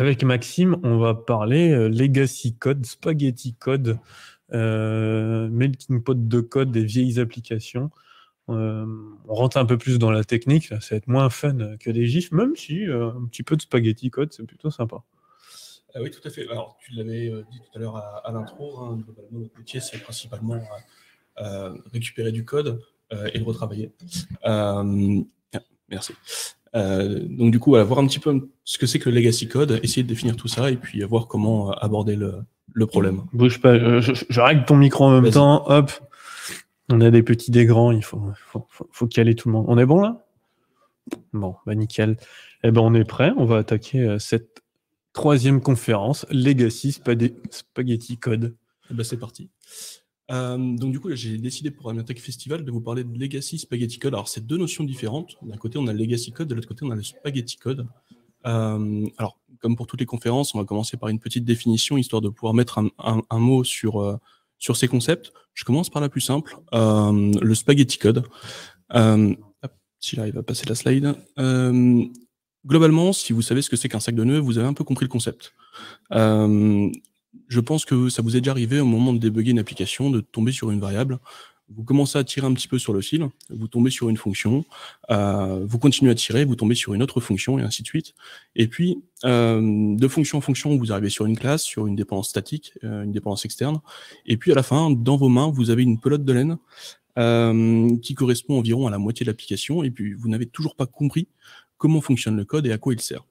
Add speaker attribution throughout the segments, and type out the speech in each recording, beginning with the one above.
Speaker 1: Avec Maxime, on va parler euh, legacy code, spaghetti code, euh, melting pot de code des vieilles applications. Euh, on rentre un peu plus dans la technique, ça va être moins fun que des gifs, même si un petit peu de spaghetti code, c'est plutôt sympa.
Speaker 2: Ah oui, tout à fait. Alors, tu l'avais dit tout à l'heure à, l'intro, hein, notre métier, c'est principalement récupérer du code et le retravailler. merci. Euh, donc du coup, voilà, voir un petit peu ce que c'est que le legacy code, essayer de définir tout ça et puis voir comment euh, aborder le,
Speaker 1: le problème. Bouge pas, euh, je, règle ton micro en même temps, hop. On a des petits, des grands, il faut, faut, faut, caler tout le monde. On est bon là Bon, bah nickel. Eh ben on est prêt, on va attaquer cette troisième conférence, Legacy Spaghetti Code. Eh ben c'est parti.
Speaker 2: Euh, donc du coup, j'ai décidé pour Amiotech Festival de vous parler de Legacy Spaghetti Code. Alors c'est deux notions différentes. D'un côté, on a le Legacy Code, de l'autre côté, on a le Spaghetti Code. Euh, alors, comme pour toutes les conférences, on va commencer par une petite définition, histoire de pouvoir mettre un, mot sur, euh, sur ces concepts. Je commence par la plus simple, le Spaghetti Code. si j'arrive à passer la slide. globalement, si vous savez ce que c'est qu'un sac de nœuds, vous avez un peu compris le concept je pense que ça vous est déjà arrivé au moment de débugger une application, de tomber sur une variable. Vous commencez à tirer un petit peu sur le fil, vous tombez sur une fonction, euh, vous continuez à tirer, vous tombez sur une autre fonction, et ainsi de suite. Et puis, euh, de fonction en fonction, vous arrivez sur une classe, sur une dépendance statique, euh, une dépendance externe. Et puis, à la fin, dans vos mains, vous avez une pelote de laine qui correspond environ à la moitié de l'application. Et puis, vous n'avez toujours pas compris comment fonctionne le code et à quoi il sert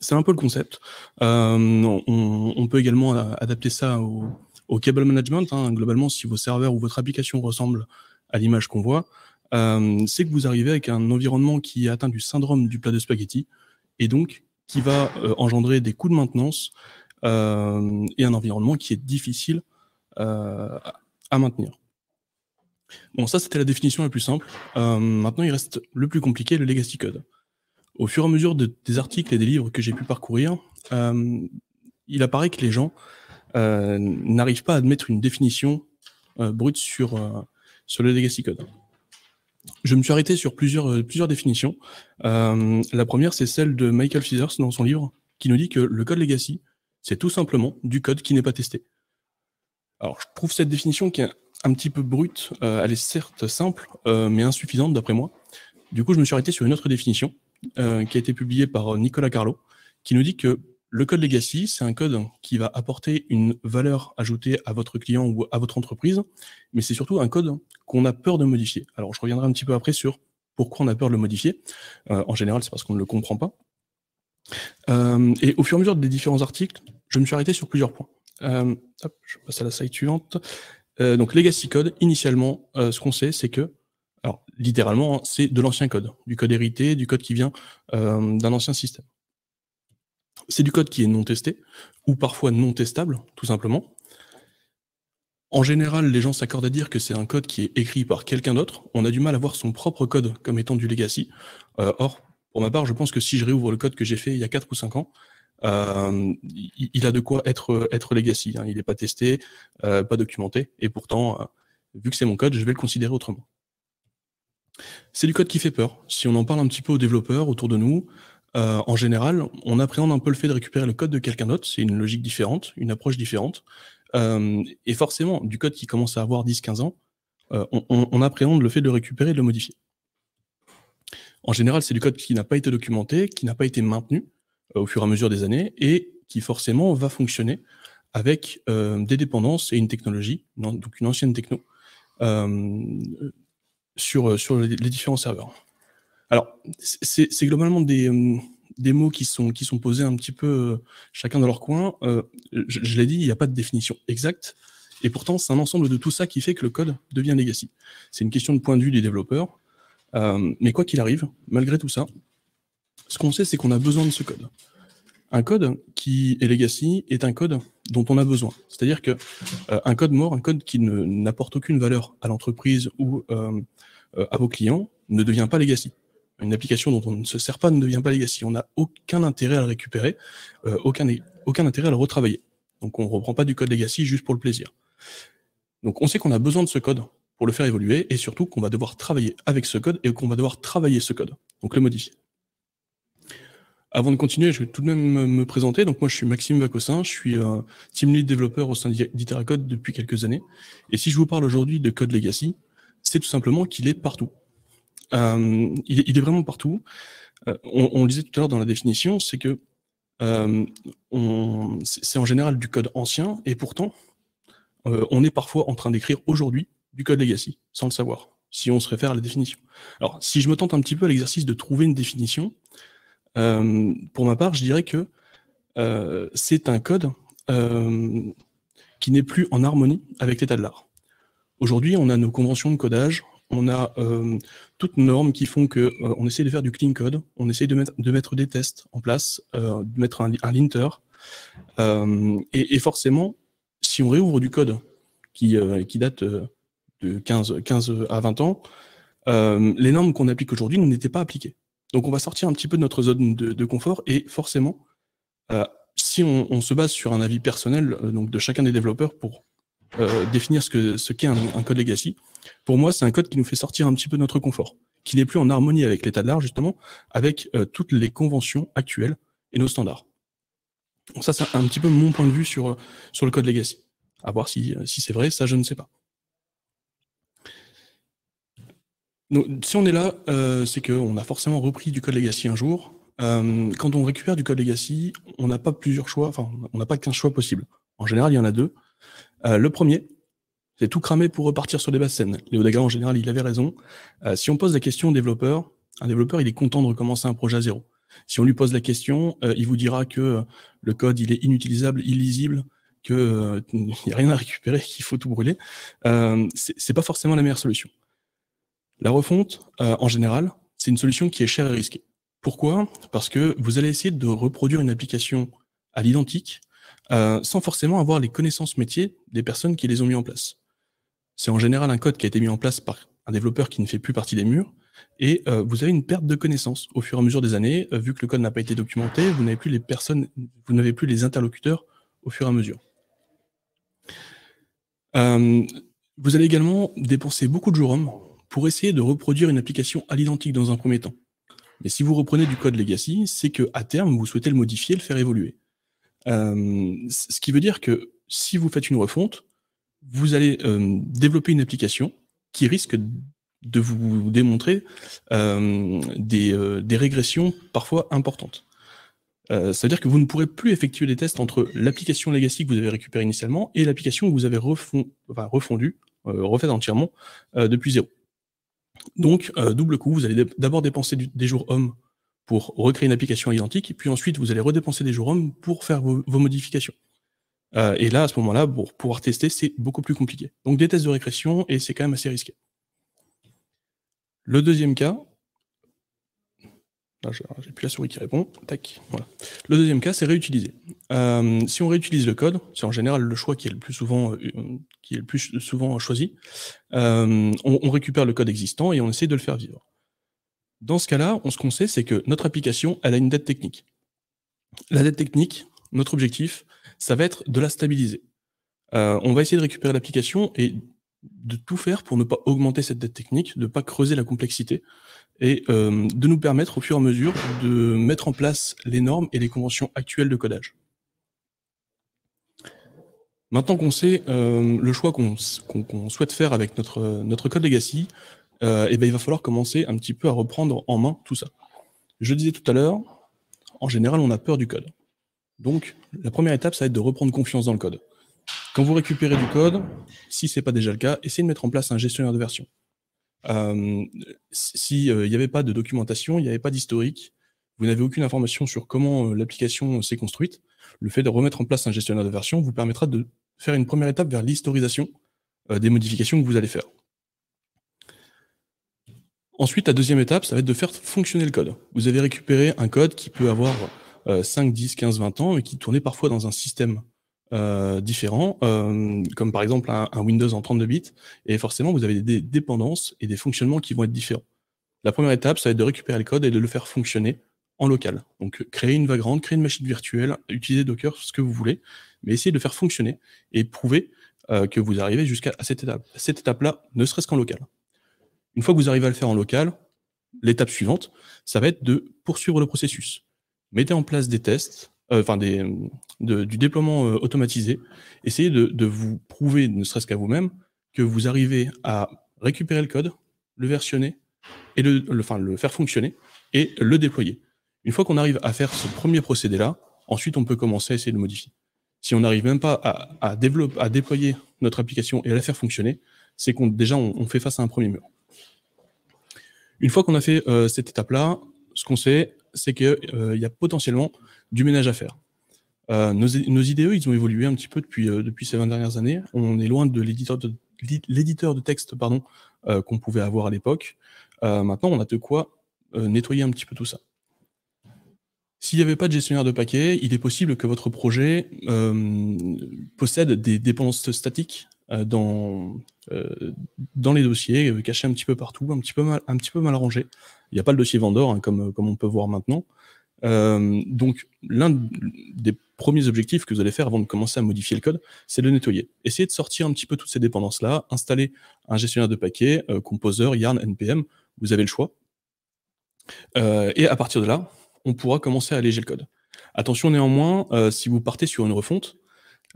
Speaker 2: c'est un peu le concept. Euh, on, peut également adapter ça au, cable management. Hein. Globalement, si vos serveurs ou votre application ressemblent à l'image qu'on voit, euh, c'est que vous arrivez avec un environnement qui est atteint du syndrome du plat de spaghetti et donc qui va euh, engendrer des coûts de maintenance et un environnement qui est difficile à maintenir. Bon, ça c'était la définition la plus simple. maintenant, il reste le plus compliqué, le legacy code au fur et à mesure des articles et des livres que j'ai pu parcourir, euh, il apparaît que les gens euh, n'arrivent pas à admettre une définition euh, brute sur, sur le legacy code. Je me suis arrêté sur plusieurs, plusieurs définitions. la première, c'est celle de Michael Feathers dans son livre, qui nous dit que le code legacy, c'est tout simplement du code qui n'est pas testé. Alors, je trouve cette définition qui est un petit peu brute. elle est certes simple, mais insuffisante d'après moi. Du coup, je me suis arrêté sur une autre définition euh, qui a été publié par euh, Nicolas Carlo, qui nous dit que le code legacy, c'est un code qui va apporter une valeur ajoutée à votre client ou à votre entreprise, mais c'est surtout un code qu'on a peur de modifier. Alors, je reviendrai un petit peu après sur pourquoi on a peur de le modifier. Euh, en général, c'est parce qu'on ne le comprend pas. Euh, et au fur et à mesure des différents articles, je me suis arrêté sur plusieurs points. Euh, je passe à la slide suivante. Euh, donc, legacy code, initialement, ce qu'on sait, c'est que littéralement, c'est de l'ancien code, du code hérité, du code qui vient euh, d'un ancien système. C'est du code qui est non testé, ou parfois non testable, tout simplement. En général, les gens s'accordent à dire que c'est un code qui est écrit par quelqu'un d'autre. On a du mal à voir son propre code comme étant du legacy. Euh, or, pour ma part, je pense que si je réouvre le code que j'ai fait il y a 4 ou 5 ans, euh, il a de quoi être, être legacy. Hein. Il n'est pas testé, pas documenté, et pourtant, vu que c'est mon code, je vais le considérer autrement. C'est du code qui fait peur. Si on en parle un petit peu aux développeurs autour de nous, euh, en général, on appréhende un peu le fait de récupérer le code de quelqu'un d'autre. C'est une logique différente, une approche différente. Euh, et forcément, du code qui commence à avoir 10-15 ans, euh, on, on, appréhende le fait de le récupérer et de le modifier. En général, c'est du code qui n'a pas été documenté, qui n'a pas été maintenu au fur et à mesure des années, et qui forcément va fonctionner avec des dépendances et une technologie, donc une ancienne techno, sur, euh, les, différents serveurs. Alors, c'est globalement des, euh, mots qui sont, posés un petit peu euh, chacun dans leur coin. je, l'ai dit, il n'y a pas de définition exacte. Et pourtant, c'est un ensemble de tout ça qui fait que le code devient legacy. C'est une question de point de vue des développeurs. mais quoi qu'il arrive, malgré tout ça, ce qu'on sait, c'est qu'on a besoin de ce code. Un code qui est legacy est un code dont on a besoin. C'est-à-dire que euh, un code mort, un code qui n'apporte aucune valeur à l'entreprise ou euh, euh, à vos clients, ne devient pas legacy. Une application dont on ne se sert pas ne devient pas legacy. On n'a aucun intérêt à le récupérer, aucun, aucun intérêt à le retravailler. Donc on ne reprend pas du code legacy juste pour le plaisir. Donc on sait qu'on a besoin de ce code pour le faire évoluer et surtout qu'on va devoir travailler avec ce code et qu'on va devoir travailler ce code, donc le modifier. Avant de continuer, je vais tout de même me présenter. Donc moi, je suis Maxime Vacossin, je suis team lead développeur au sein d'IteraCode depuis quelques années. Et si je vous parle aujourd'hui de Code Legacy, c'est tout simplement qu'il est partout. Euh, il, est, vraiment partout. Euh, on, le disait tout à l'heure dans la définition, c'est que euh, c'est en général du code ancien, et pourtant, on est parfois en train d'écrire aujourd'hui du code legacy, sans le savoir, si on se réfère à la définition. Alors, si je me tente un petit peu à l'exercice de trouver une définition, euh, pour ma part, je dirais que euh, c'est un code euh, qui n'est plus en harmonie avec l'état de l'art. Aujourd'hui, on a nos conventions de codage, on a toutes normes qui font que on essaie de faire du clean code, on essaie de mettre, des tests en place, de mettre un, linter, et, forcément, si on réouvre du code qui, qui date de 15, 15 à 20 ans, les normes qu'on applique aujourd'hui n'étaient pas appliquées. Donc on va sortir un petit peu de notre zone de, confort et forcément, euh, si on, se base sur un avis personnel euh, donc de chacun des développeurs pour euh, définir ce qu'est ce un, code legacy, pour moi c'est un code qui nous fait sortir un petit peu de notre confort, qui n'est plus en harmonie avec l'état de l'art justement, avec toutes les conventions actuelles et nos standards. Donc ça c'est un petit peu mon point de vue sur, sur le code legacy. À voir si, si c'est vrai, ça je ne sais pas. si on est là, euh, c'est qu'on a forcément repris du code legacy un jour. Euh, quand on récupère du code legacy, on n'a pas plusieurs choix, enfin, on n'a pas qu'un choix possible. En général, il y en a deux. Euh, le premier, c'est tout cramer pour repartir sur des basses scènes. Léo Daga, en général, il avait raison. Euh, si on pose la question au développeur, un développeur, il est content de recommencer un projet à zéro. Si on lui pose la question, il vous dira que le code, il est inutilisable, illisible, qu'il n'y a rien à récupérer, qu'il faut tout brûler. c'est pas forcément la meilleure solution. La refonte, euh, en général, c'est une solution qui est chère et risquée. Pourquoi Parce que vous allez essayer de reproduire une application à l'identique euh, sans forcément avoir les connaissances métiers des personnes qui les ont mis en place. C'est en général un code qui a été mis en place par un développeur qui ne fait plus partie des murs, et euh, vous avez une perte de connaissances au fur et à mesure des années, vu que le code n'a pas été documenté, vous n'avez plus les personnes, vous n'avez plus les interlocuteurs au fur et à mesure. vous allez également dépenser beaucoup de jours pour essayer de reproduire une application à l'identique dans un premier temps. Mais si vous reprenez du code legacy, c'est que à terme, vous souhaitez le modifier, le faire évoluer. Euh, ce qui veut dire que si vous faites une refonte, vous allez euh, développer une application qui risque de vous démontrer euh, des, régressions parfois importantes. cest à dire que vous ne pourrez plus effectuer des tests entre l'application legacy que vous avez récupérée initialement et l'application que vous avez refondue, refaite entièrement depuis zéro. Donc, euh, double coup, vous allez d'abord dépenser des jours hommes pour recréer une application identique, puis ensuite vous allez redépenser des jours hommes pour faire vos, modifications. Euh, et là, à ce moment-là, pour pouvoir tester, c'est beaucoup plus compliqué. Donc des tests de régression, et c'est quand même assez risqué. Le deuxième cas, j'ai plus la souris qui répond. Tac. Le deuxième cas, c'est réutiliser. Euh, si on réutilise le code, c'est en général le choix qui est le plus souvent, euh, qui est le plus souvent choisi. Euh, on, récupère le code existant et on essaie de le faire vivre. Dans ce cas-là, ce qu'on sait, c'est que notre application, elle a une dette technique. La dette technique, notre objectif, ça va être de la stabiliser. on va essayer de récupérer l'application et de tout faire pour ne pas augmenter cette dette technique, de ne pas creuser la complexité et euh, de nous permettre au fur et à mesure de mettre en place les normes et les conventions actuelles de codage. Maintenant qu'on sait euh, le choix qu'on souhaite faire avec notre, notre code legacy, euh, eh ben, il va falloir commencer un petit peu à reprendre en main tout ça. Je disais tout à l'heure, en général, on a peur du code. Donc, la première étape, ça va être de reprendre confiance dans le code. Quand vous récupérez du code, si ce n'est pas déjà le cas, essayez de mettre en place un gestionnaire de version. Euh, S'il n'y euh, avait pas de documentation, il n'y avait pas d'historique, vous n'avez aucune information sur comment euh, l'application s'est construite, le fait de remettre en place un gestionnaire de version vous permettra de faire une première étape vers l'historisation des modifications que vous allez faire. Ensuite, la deuxième étape, ça va être de faire fonctionner le code. Vous avez récupéré un code qui peut avoir 5, 10, 15, 20 ans et qui tournait parfois dans un système euh, différents, euh, comme par exemple un, Windows en 32 bits, et forcément vous avez des dépendances et des fonctionnements qui vont être différents. La première étape, ça va être de récupérer le code et de le faire fonctionner en local. Donc créer une vagrante, créer une machine virtuelle, utiliser Docker, ce que vous voulez, mais essayer de le faire fonctionner et prouver euh, que vous arrivez jusqu'à cette étape. Cette étape-là, ne serait-ce qu'en local. Une fois que vous arrivez à le faire en local, l'étape suivante, ça va être de poursuivre le processus. Mettez en place des tests, euh, enfin du déploiement euh, automatisé, essayez de, vous prouver, ne serait-ce qu'à vous-même, que vous arrivez à récupérer le code, le versionner, et le, le faire fonctionner et le déployer. Une fois qu'on arrive à faire ce premier procédé-là, ensuite on peut commencer à essayer de le modifier. Si on n'arrive même pas à, à, à déployer notre application et à la faire fonctionner, c'est qu'on déjà on, fait face à un premier mur. Une fois qu'on a fait euh, cette étape-là, ce qu'on sait, c'est qu'il il y a potentiellement du ménage à faire. Euh, nos, nos, IDE, ils ont évolué un petit peu depuis, euh, ces 20 dernières années. On est loin de l'éditeur de, de, texte pardon, euh, qu'on pouvait avoir à l'époque. maintenant, on a de quoi nettoyer un petit peu tout ça. S'il n'y avait pas de gestionnaire de paquets, il est possible que votre projet possède des dépendances statiques dans, dans les dossiers, cachés un petit peu partout, un petit peu mal, un Il n'y a pas le dossier Vendor, hein, comme, comme on peut voir maintenant. Euh, donc, l'un des premiers objectifs que vous allez faire avant de commencer à modifier le code, c'est de nettoyer. Essayez de sortir un petit peu toutes ces dépendances-là, installer un gestionnaire de paquets, euh, Composer, Yarn, NPM, vous avez le choix. Euh, et à partir de là, on pourra commencer à alléger le code. Attention néanmoins, si vous partez sur une refonte,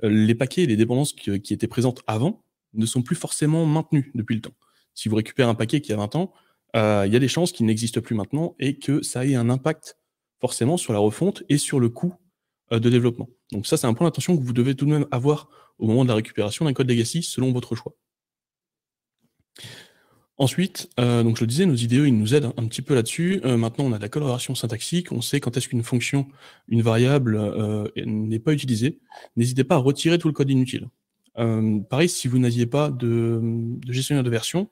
Speaker 2: les paquets et les dépendances qui, qui étaient présentes avant ne sont plus forcément maintenues depuis le temps. Si vous récupérez un paquet qui a 20 ans, il y a des chances qu'il n'existe plus maintenant et que ça ait un impact forcément sur la refonte et sur le coût euh, de développement. Donc ça, c'est un point d'attention que vous devez tout de même avoir au moment de la récupération d'un code legacy selon votre choix. Ensuite, euh, donc je le disais, nos IDE, ils nous aident un petit peu là-dessus. Euh, maintenant, on a la coloration syntaxique, on sait quand est-ce qu'une fonction, une variable n'est pas utilisée. N'hésitez pas à retirer tout le code inutile. pareil, si vous n'aviez pas de, gestionnaire de version,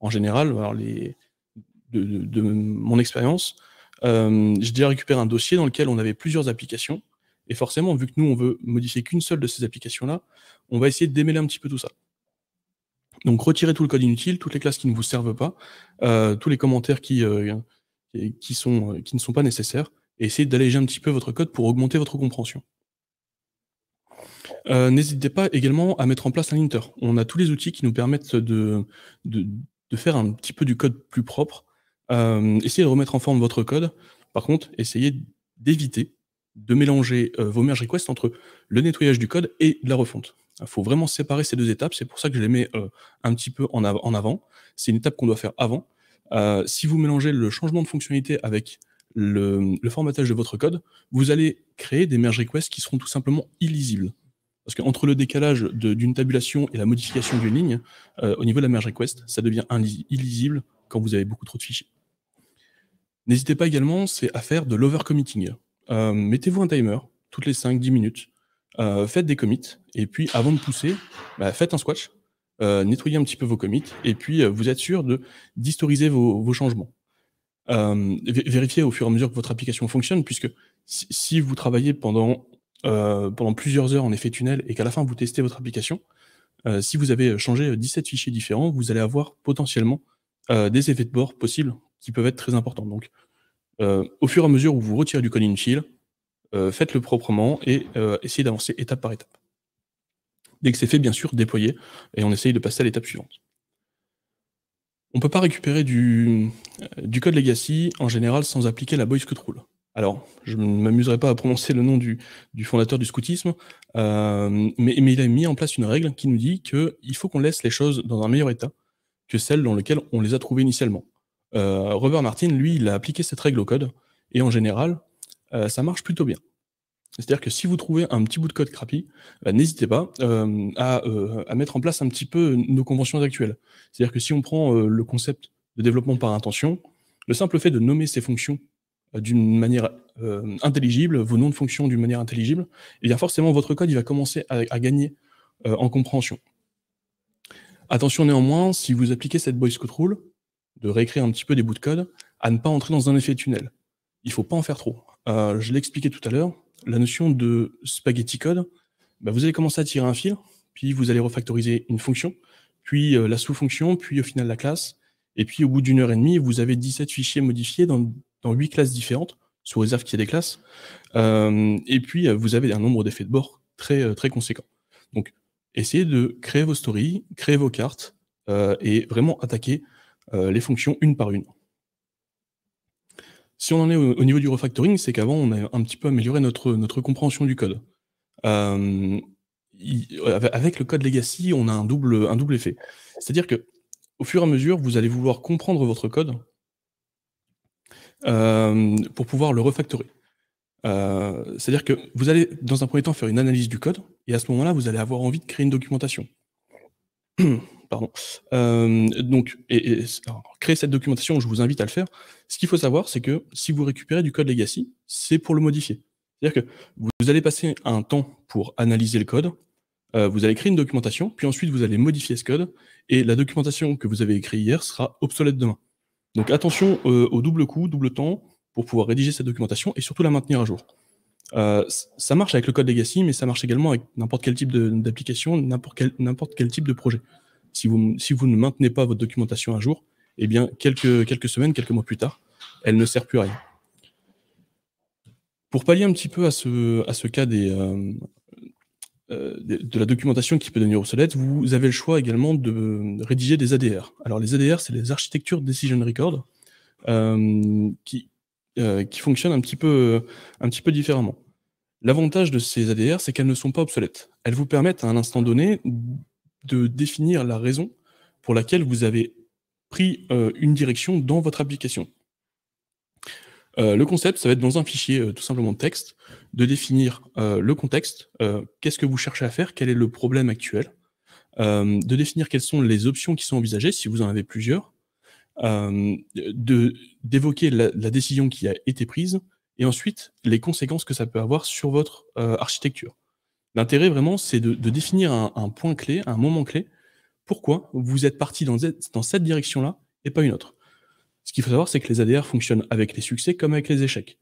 Speaker 2: en général, alors les, de mon expérience, euh, je déjà récupéré un dossier dans lequel on avait plusieurs applications. Et forcément, vu que nous, on veut modifier qu'une seule de ces applications-là, on va essayer de démêler un petit peu tout ça. Donc, retirez tout le code inutile, toutes les classes qui ne vous servent pas, euh, tous les commentaires qui, euh, qui, sont, qui ne sont pas nécessaires, et essayez d'alléger un petit peu votre code pour augmenter votre compréhension. N'hésitez pas également à mettre en place un linter. On a tous les outils qui nous permettent de, de, faire un petit peu du code plus propre euh, essayez de remettre en forme votre code. Par contre, essayez d'éviter de mélanger euh, vos merge requests entre le nettoyage du code et la refonte. Il faut vraiment séparer ces deux étapes. C'est pour ça que je les mets euh, un petit peu en, avant. C'est une étape qu'on doit faire avant. si vous mélangez le changement de fonctionnalité avec le, le, formatage de votre code, vous allez créer des merge requests qui seront tout simplement illisibles. Parce qu'entre le décalage d'une tabulation et la modification d'une ligne, au niveau de la merge request, ça devient illisible quand vous avez beaucoup trop de fichiers. N'hésitez pas également c'est à faire de l'overcommitting. Euh, mettez-vous un timer toutes les 5-10 minutes. Euh, faites des commits. Et puis, avant de pousser, bah, faites un squash. Euh, nettoyez un petit peu vos commits. Et puis, euh, vous êtes sûr de d'historiser vos, changements. vérifiez au fur et à mesure que votre application fonctionne, puisque si, vous travaillez pendant, pendant plusieurs heures en effet tunnel et qu'à la fin, vous testez votre application, si vous avez changé 17 fichiers différents, vous allez avoir potentiellement des effets de bord possibles qui peuvent être très importants. Donc, euh, au fur et à mesure où vous retirez du code in chill, euh, faites-le proprement et euh, essayez d'avancer étape par étape. Dès que c'est fait, bien sûr, déployez et on essaye de passer à l'étape suivante. On ne peut pas récupérer du, code legacy en général sans appliquer la Boy Scout Rule. Alors, je ne m'amuserai pas à prononcer le nom du, fondateur du scoutisme, mais, mais, il a mis en place une règle qui nous dit qu'il faut qu'on laisse les choses dans un meilleur état que celle dans lequel on les a trouvées initialement. Euh, Robert Martin, lui, il a appliqué cette règle au code, et en général, euh, ça marche plutôt bien. C'est-à-dire que si vous trouvez un petit bout de code crappy, bah, n'hésitez pas euh, à, mettre en place un petit peu nos conventions actuelles. C'est-à-dire que si on prend le concept de développement par intention, le simple fait de nommer ces fonctions d'une manière intelligible, vos noms de fonctions d'une manière intelligible, et eh bien forcément votre code il va commencer à, à gagner en compréhension. Attention néanmoins, si vous appliquez cette boy scout rule, de réécrire un petit peu des bouts de code à ne pas entrer dans un effet tunnel. Il faut pas en faire trop. Euh, je expliqué tout à l'heure, la notion de spaghetti code, bah, vous allez commencer à tirer un fil, puis vous allez refactoriser une fonction, puis euh, la sous-fonction, puis au final la classe, et puis au bout d'une heure et demie, vous avez 17 fichiers modifiés dans, dans 8 classes différentes, sous réserve qu'il y ait des classes, euh, et puis euh, vous avez un nombre d'effets de bord très, très conséquent. Donc essayez de créer vos stories, créer vos cartes, et vraiment attaquer euh, les fonctions une par une. Si on en est au, niveau du refactoring, c'est qu'avant, on a un petit peu amélioré notre, notre compréhension du code. Euh, avec le code legacy, on a un double, un double effet. C'est-à-dire que au fur et à mesure, vous allez vouloir comprendre votre code euh, pour pouvoir le refactorer. C'est-à-dire que vous allez, dans un premier temps, faire une analyse du code, et à ce moment-là, vous allez avoir envie de créer une documentation. pardon. Euh, donc, créer cette documentation, je vous invite à le faire. Ce qu'il faut savoir, c'est que si vous récupérez du code legacy, c'est pour le modifier. C'est-à-dire que vous allez passer un temps pour analyser le code, euh, vous allez créer une documentation, puis ensuite vous allez modifier ce code, et la documentation que vous avez écrite hier sera obsolète demain. Donc attention euh, au double coût, double temps, pour pouvoir rédiger cette documentation et surtout la maintenir à jour. ça marche avec le code legacy, mais ça marche également avec n'importe quel type d'application, n'importe quel, type de projet. Si vous, ne maintenez pas votre documentation à jour, eh bien, quelques, quelques semaines, quelques mois plus tard, elle ne sert plus à rien. Pour pallier un petit peu à ce, à ce cas des, euh, euh, de la documentation qui peut devenir obsolète, vous avez le choix également de rédiger des ADR. Alors les ADR, c'est les architectures Decision Record euh, qui, qui fonctionnent un petit peu, un petit peu différemment. L'avantage de ces ADR, c'est qu'elles ne sont pas obsolètes. Elles vous permettent à un instant donné de définir la raison pour laquelle vous avez pris euh, une direction dans votre application. Euh, le concept, ça va être dans un fichier euh, tout simplement de texte, de définir le contexte, qu'est-ce que vous cherchez à faire, quel est le problème actuel, de définir quelles sont les options qui sont envisagées, si vous en avez plusieurs, d'évoquer la, décision qui a été prise, et ensuite les conséquences que ça peut avoir sur votre architecture. L'intérêt vraiment, c'est de, définir un, point clé, un moment clé. Pourquoi vous êtes parti dans, cette direction-là et pas une autre Ce qu'il faut savoir, c'est que les ADR fonctionnent avec les succès comme avec les échecs.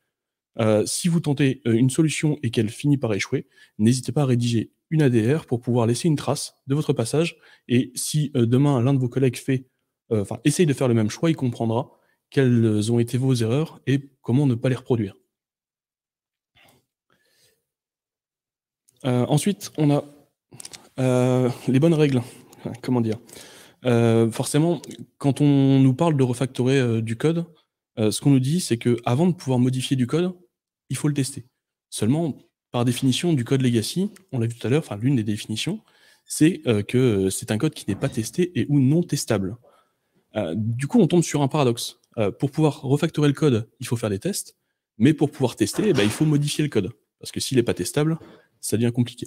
Speaker 2: Euh, si vous tentez euh, une solution et qu'elle finit par échouer, n'hésitez pas à rédiger une ADR pour pouvoir laisser une trace de votre passage. Et si euh, demain l'un de vos collègues fait, enfin essaye de faire le même choix, il comprendra quelles ont été vos erreurs et comment ne pas les reproduire. Euh, ensuite, on a euh, les bonnes règles. Comment dire euh, Forcément, quand on nous parle de refactorer du code, ce qu'on nous dit, c'est que avant de pouvoir modifier du code, il faut le tester. Seulement, par définition du code legacy, on l'a vu tout à l'heure, enfin l'une des définitions, c'est que c'est un code qui n'est pas testé et ou non testable. du coup, on tombe sur un paradoxe. pour pouvoir refactorer le code, il faut faire des tests, mais pour pouvoir tester, eh ben, il faut modifier le code. Parce que s'il n'est pas testable, ça devient compliqué.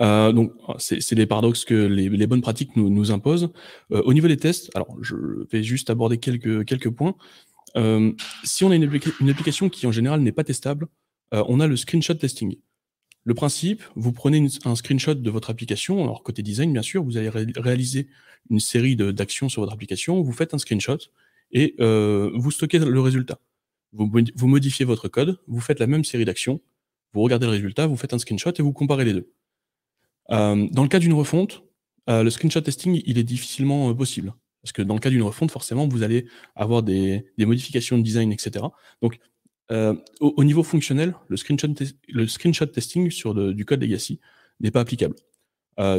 Speaker 2: Euh, donc, c'est les paradoxes que les, bonnes pratiques nous, nous imposent. Euh, au niveau des tests, alors je vais juste aborder quelques, quelques points. Euh, si on a une, une, application qui en général n'est pas testable, on a le screenshot testing. Le principe, vous prenez un screenshot de votre application, alors côté design bien sûr, vous allez réaliser une série d'actions sur votre application, vous faites un screenshot et vous stockez le résultat. Vous, vous modifiez votre code, vous faites la même série d'actions, vous regardez le résultat, vous faites un screenshot et vous comparez les deux. Euh, dans le cas d'une refonte, euh, le screenshot testing, il est difficilement euh, possible. Parce que dans le cas d'une refonte, forcément, vous allez avoir des, modifications de design, etc. Donc, au, niveau fonctionnel, le screenshot, le screenshot testing sur du code legacy n'est pas applicable.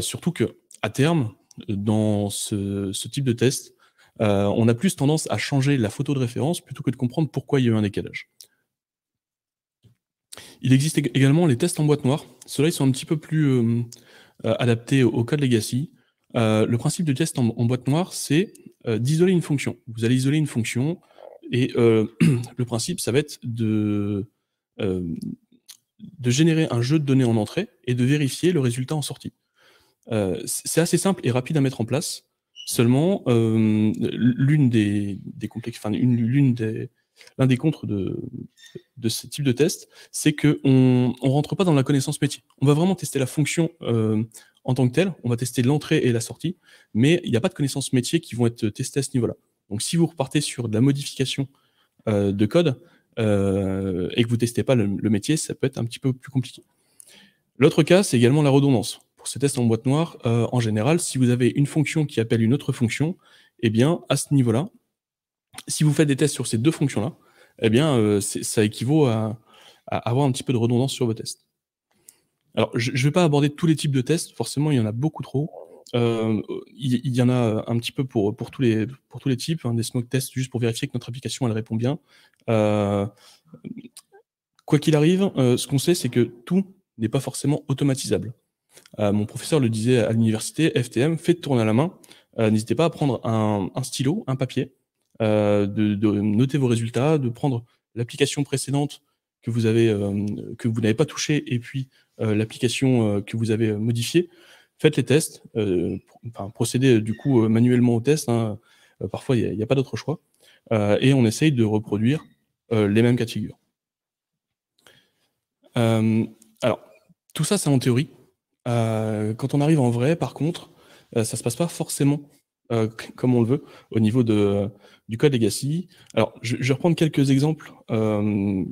Speaker 2: surtout qu'à terme, dans ce, type de test, on a plus tendance à changer la photo de référence plutôt que de comprendre pourquoi il y a eu un décalage. Il existe également les tests en boîte noire. Ceux-là, ils sont un petit peu plus euh, euh, adaptés au, cas de legacy. Euh, le principe de test en, boîte noire, c'est d'isoler une fonction. Vous allez isoler une fonction et le principe, ça va être de, de générer un jeu de données en entrée et de vérifier le résultat en sortie. c'est assez simple et rapide à mettre en place. Seulement, l'une des, des, complexes, enfin, l'une des, l'un des contres de, ce type de test, c'est qu'on ne rentre pas dans la connaissance métier. On va vraiment tester la fonction euh, en tant que telle, on va tester l'entrée et la sortie, mais il n'y a pas de connaissances métier qui vont être testées à ce niveau-là. Donc si vous repartez sur de la modification euh, de code euh, et que vous ne testez pas le, métier, ça peut être un petit peu plus compliqué. L'autre cas, c'est également la redondance. Pour ces tests en boîte noire, en général, si vous avez une fonction qui appelle une autre fonction, eh bien, à ce niveau-là, si vous faites des tests sur ces deux fonctions-là, eh bien, euh, ça équivaut à, avoir un petit peu de redondance sur vos tests. Alors, je ne vais pas aborder tous les types de tests, forcément, il y en a beaucoup trop. Euh, il, y en a un petit peu pour, tous, les, pour tous les types, hein, des smoke tests juste pour vérifier que notre application elle répond bien. Euh, quoi qu'il arrive, ce qu'on sait, c'est que tout n'est pas forcément automatisable. mon professeur le disait à l'université, FTM, faites tourner à la main. N'hésitez pas à prendre un stylo, un papier, euh, de, noter vos résultats, de prendre l'application précédente que vous avez euh, que vous n'avez pas touchée et puis euh, l'application que vous avez modifiée. Faites les tests, procédez du coup manuellement aux tests. Hein. parfois, il n'y a, pas d'autre choix. et on essaye de reproduire les mêmes cas figure. alors, tout ça, c'est en théorie. quand on arrive en vrai, par contre, ça ne se passe pas forcément comme on le veut au niveau de, du code legacy. Alors, je, je vais reprendre quelques exemples euh,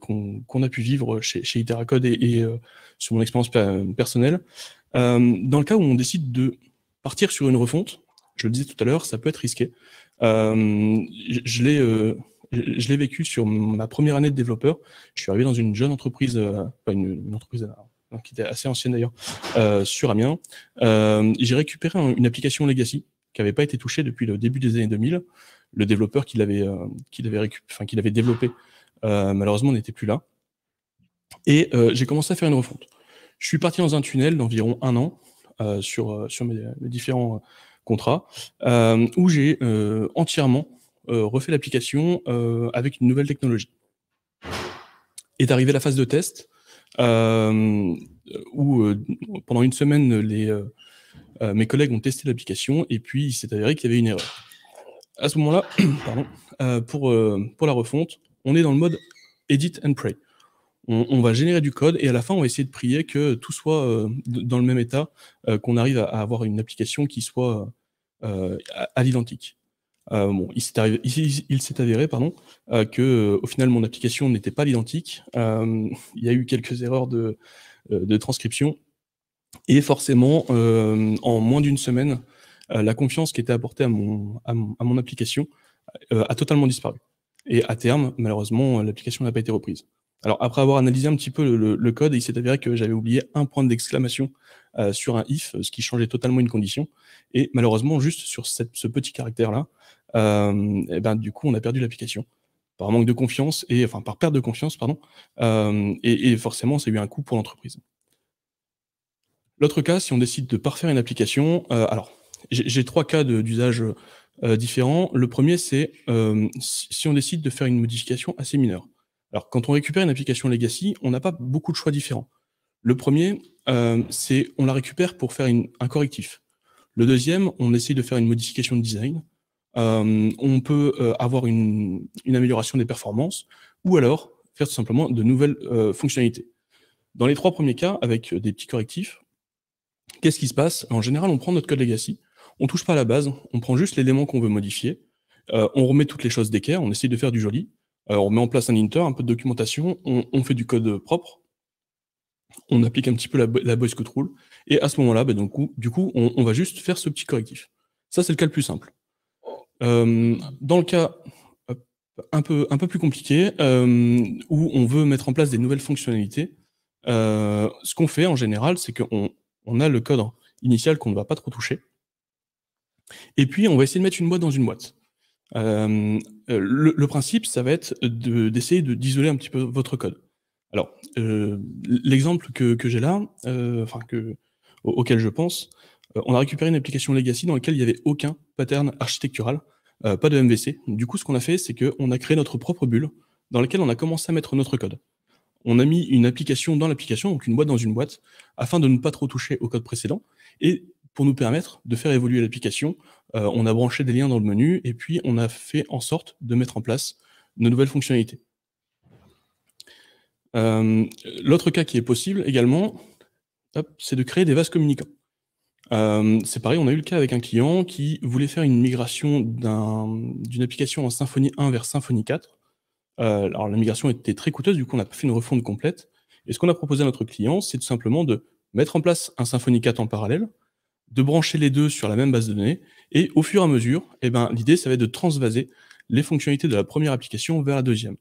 Speaker 2: qu'on a pu vivre chez, chez Iteracode et, euh, sur mon expérience personnelle. Euh, dans le cas où on décide de partir sur une refonte, je le disais tout à l'heure, ça peut être risqué. je, je l'ai vécu sur ma première année de développeur. Je suis arrivé dans une jeune entreprise, pas une, entreprise qui était assez ancienne d'ailleurs, sur Amiens. j'ai récupéré une application Legacy qui n'avait pas été touché depuis le début des années 2000. Le développeur qui l'avait euh, qui l'avait développé, euh, malheureusement, n'était plus là. Et euh, j'ai commencé à faire une refonte. Je suis parti dans un tunnel d'environ un an sur, sur mes, différents contrats, où j'ai entièrement refait l'application avec une nouvelle technologie. Et d'arriver à la phase de test, où pendant une semaine, les, euh, mes collègues ont testé l'application et puis il s'est avéré qu'il y avait une erreur. À ce moment-là, euh, pour, euh, pour la refonte, on est dans le mode edit and pray. On, va générer du code et à la fin, on va essayer de prier que tout soit dans le même état, qu'on arrive à, avoir une application qui soit à, l'identique. bon, il s'est avéré pardon, que au final mon application n'était pas l'identique. il y a eu quelques erreurs de, de transcription et forcément, euh, en moins d'une semaine, euh, la confiance qui était apportée à mon, à mon, application euh, a totalement disparu. Et à terme, malheureusement, l'application n'a pas été reprise. Alors après avoir analysé un petit peu le, code, il s'est avéré que j'avais oublié un point d'exclamation sur un if, ce qui changeait totalement une condition. Et malheureusement, juste sur ce petit caractère-là, eh ben, du coup, on a perdu l'application par manque de confiance et enfin par perte de confiance, pardon. et, et forcément, ça a eu un coût pour l'entreprise. L'autre cas, si on décide de parfaire une application, euh, alors j'ai trois cas d'usage euh, différents. Le premier, c'est euh, si on décide de faire une modification assez mineure. Alors quand on récupère une application legacy, on n'a pas beaucoup de choix différents. Le premier, c'est on la récupère pour faire un correctif. Le deuxième, on essaye de faire une modification de design. on peut avoir une, amélioration des performances ou alors faire tout simplement de nouvelles fonctionnalités. Dans les trois premiers cas, avec des petits correctifs, Qu'est-ce qui se passe En général, on prend notre code legacy, on touche pas à la base, on prend juste l'élément qu'on veut modifier, euh, on remet toutes les choses d'équerre, on essaye de faire du joli, euh, on met en place un inter, un peu de documentation, on, fait du code propre, on applique un petit peu la, la Boy Rule, et à ce moment-là, ben, du coup, on, va juste faire ce petit correctif. Ça, c'est le cas le plus simple. Euh, dans le cas un peu, un peu plus compliqué, où on veut mettre en place des nouvelles fonctionnalités, ce qu'on fait en général, c'est qu'on on a le code initial qu'on ne va pas trop toucher. Et puis, on va essayer de mettre une boîte dans une boîte. Euh, euh, le, principe, ça va être d'essayer de, d'isoler un petit peu votre code. Alors, euh, l'exemple que, j'ai là, enfin que, auquel je pense, on a récupéré une application legacy dans laquelle il n'y avait aucun pattern architectural, pas de MVC. Du coup, ce qu'on a fait, c'est qu'on a créé notre propre bulle dans laquelle on a commencé à mettre notre code on a mis une application dans l'application, donc une boîte dans une boîte, afin de ne pas trop toucher au code précédent. Et pour nous permettre de faire évoluer l'application, euh, on a branché des liens dans le menu et puis on a fait en sorte de mettre en place de nouvelles fonctionnalités. Euh, l'autre cas qui est possible également, c'est de créer des vases communicants. Euh, c'est pareil, on a eu le cas avec un client qui voulait faire une migration d'une application en Symfony 1 vers Symfony 4. Euh, alors la migration était très coûteuse, du coup on n'a pas fait une refonte complète. Et ce qu'on a proposé à notre client, c'est tout simplement de mettre en place un Symfony 4 en parallèle, de brancher les deux sur la même base de données, et au fur et à mesure, eh ben, l'idée, ça va être de transvaser les fonctionnalités de la première application vers la deuxième.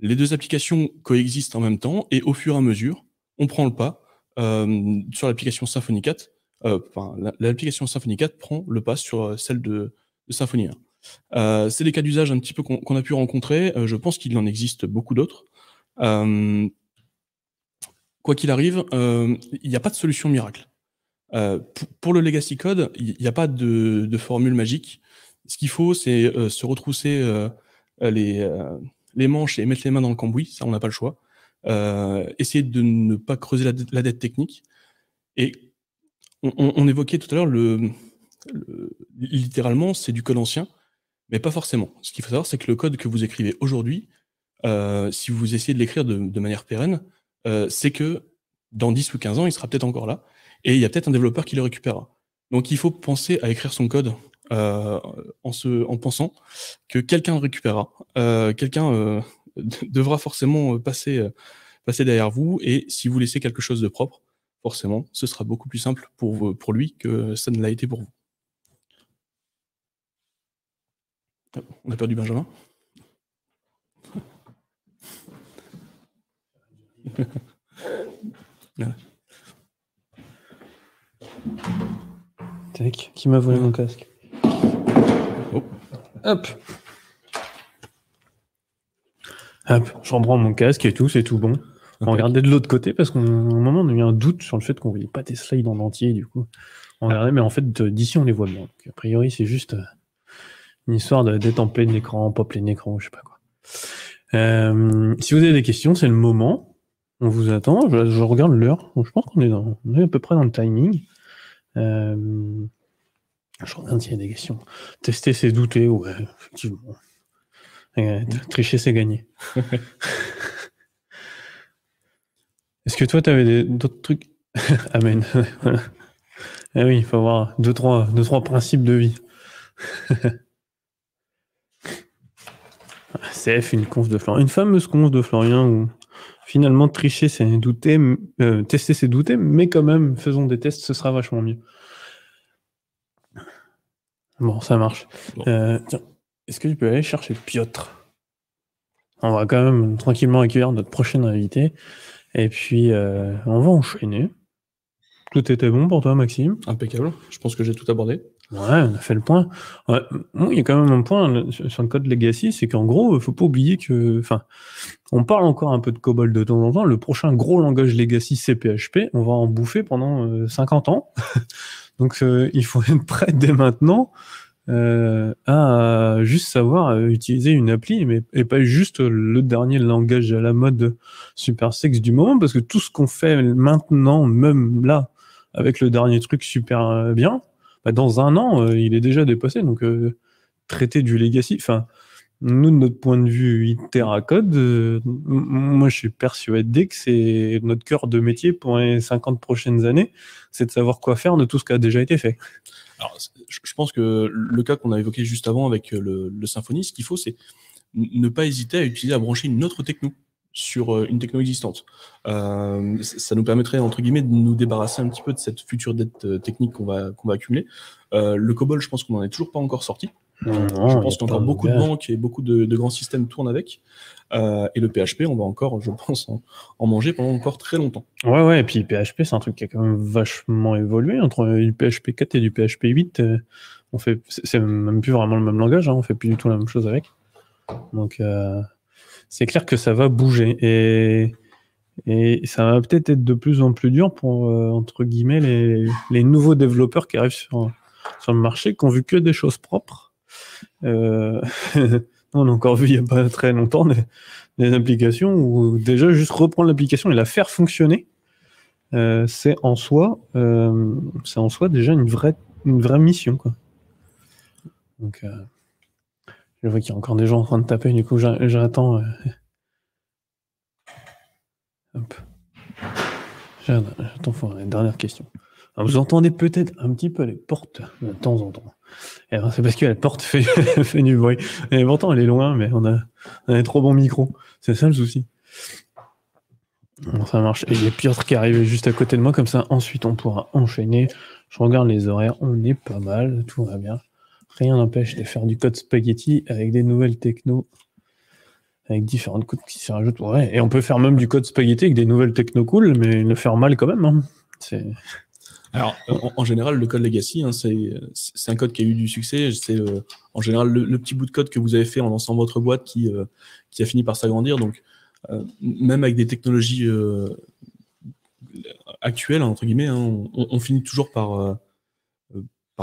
Speaker 2: Les deux applications coexistent en même temps, et au fur et à mesure, on prend le pas euh, sur l'application Symfony 4, euh, enfin, l'application Symfony 4 prend le pas sur celle de, de Symfony 1. Euh, c'est des cas d'usage un petit peu qu'on a pu rencontrer. Euh, je pense qu'il en existe beaucoup d'autres. Euh, quoi qu'il arrive, il n'y a pas de solution miracle. Pour, le legacy code, il n'y a pas de, formule magique. Ce qu'il faut, c'est se retrousser les, manches et mettre les mains dans le cambouis. Ça, on n'a pas le choix. essayer de ne pas creuser la, dette technique. Et on, évoquait tout à l'heure littéralement, c'est du code ancien mais pas forcément. Ce qu'il faut savoir, c'est que le code que vous écrivez aujourd'hui, euh, si vous essayez de l'écrire de, manière pérenne, euh, c'est que dans 10 ou 15 ans, il sera peut-être encore là, et il y a peut-être un développeur qui le récupérera. Donc il faut penser à écrire son code euh, en, se, en, pensant que quelqu'un le récupérera, quelqu'un devra forcément passer, passer derrière vous, et si vous laissez quelque chose de propre, forcément, ce sera beaucoup plus simple pour, pour lui que ça ne l'a été pour vous. On a perdu Benjamin
Speaker 1: Tac, qui m'a volé mon casque oh. Hop Hop, J'en reprends mon casque et tout, c'est tout bon. On regardait de l'autre côté parce un moment on a eu un doute sur le fait qu'on voyait pas tes slides en entier du coup. On regardait, mais en fait d'ici on les voit bien. Donc, a priori c'est juste euh, une histoire de de l'écran, pop écran, je sais pas quoi. Euh, si vous avez des questions, c'est le moment. On vous attend. Je, regarde l'heure. Je pense qu'on est, dans, à peu près dans le timing. Euh, je regarde s'il y a des questions. Tester, c'est douter. Ouais, effectivement. Euh, tricher, c'est gagner. Est-ce que toi, tu avais d'autres trucs Amen. Ah eh oui, il faut avoir deux trois, deux, trois principes de vie. C'est une conf de Florian. Une fameuse conf de Florian où finalement tricher, c'est douter, euh, tester, c'est douter, mais quand même, faisons des tests, ce sera vachement mieux. Bon, ça marche. Euh, tiens, est-ce que tu peux aller chercher Piotr On va quand même tranquillement accueillir notre prochaine invité. Et puis, euh, on va enchaîner. Tout était bon pour toi, Maxime Impeccable. Je pense que j'ai tout abordé. Ouais, on a fait le point. il y a quand même un point sur le code Legacy, c'est qu'en gros, il euh, faut pas oublier que, enfin, on parle encore un peu de COBOL de temps en temps. Le prochain gros langage Legacy, c'est PHP. On va en bouffer pendant 50 euh, ans. Donc, euh, il faut être prêt dès maintenant à juste savoir utiliser une appli, mais pas juste le dernier langage à la mode super sexe du moment, parce que tout ce qu'on fait maintenant, même là, avec le dernier truc super bien, bah, dans un an, euh, il est déjà dépassé. Donc, euh, traiter du legacy, nous, de notre point de vue IteraCode, euh, moi, je suis persuadé que c'est notre cœur de métier pour les 50 prochaines années, c'est de savoir quoi faire de tout ce qui a déjà été fait. Alors, je pense que le cas qu'on a évoqué juste
Speaker 2: avant avec le, le Symfony, ce qu'il faut, c'est ne pas hésiter à utiliser, à brancher une autre techno sur euh, une techno existante. Euh, ça nous permettrait, entre guillemets, de nous débarrasser un petit peu de cette future dette euh, technique qu'on va, qu'on va accumuler. le COBOL, je pense qu'on n'en est toujours pas encore sorti. Mmh, je ah, pense qu'encore beaucoup de banques et beaucoup de, grands systèmes tournent avec. et le PHP, on va encore, je pense, en, manger pendant encore très longtemps.
Speaker 1: Ouais, ouais, et puis PHP, c'est un truc qui a quand même vachement évolué. Entre du PHP 4 et du PHP 8, on fait, c'est même plus vraiment le même langage, hein, on fait plus du tout la même chose avec. Donc, c'est clair que ça va bouger. Et, et ça va peut-être être de plus en plus dur pour, euh, entre guillemets, les, nouveaux développeurs qui arrivent sur, le marché, qui ont vu que des choses propres. Euh, on a encore vu il n'y a pas très longtemps des, applications où déjà juste reprendre l'application et la faire fonctionner, euh, c'est en soi, c'est en soi déjà une vraie, une vraie mission. Quoi. Donc, je vois qu'il y a encore des gens en train de taper, du coup euh, j'attends. J'attends pour une dernière question. Ah, vous entendez peut-être un petit peu les portes de temps en temps. Eh ben, c'est parce que la porte fait, du bruit. pourtant, elle est loin, mais on a, on des trop bons micros. C'est ça le souci. ça marche. Et il y a Piotr qui est juste à côté de moi, comme ça, ensuite on pourra enchaîner. Je regarde les horaires, on est pas mal, tout va bien rien n'empêche de faire du code spaghetti avec des nouvelles techno, avec différentes codes qui se rajoutent. et on peut faire même du code spaghetti avec des nouvelles techno cool, mais ne faire mal quand même. Hein. C'est.
Speaker 2: Alors, en, général, le code legacy, hein, c'est un code qui a eu du succès. C'est euh, en général le, petit bout de code que vous avez fait en lançant votre boîte qui, euh, qui a fini par s'agrandir. Donc, euh, même avec des technologies actuelles, entre guillemets, hein, on, finit toujours par,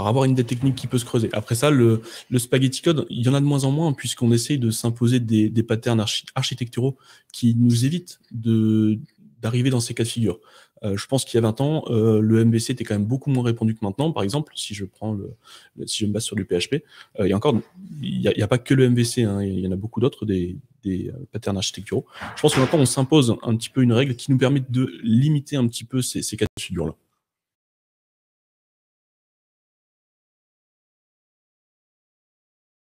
Speaker 2: avoir une des techniques qui peut se creuser. Après ça, le, spaghetti code, il y en a de moins en moins puisqu'on essaye de s'imposer des, des patterns architecturaux qui nous évitent d'arriver dans ces cas de figure. Euh, je pense qu'il y a 20 ans, euh, le MVC était quand même beaucoup moins répandu que maintenant. Par exemple, si je prends le, si je me base sur du PHP, euh, il y encore, il n'y a, pas que le MVC, hein, il y en a beaucoup d'autres des, patterns architecturaux. Je pense que maintenant, on s'impose un petit peu une règle qui nous permet de limiter un petit peu ces, ces cas de figure-là.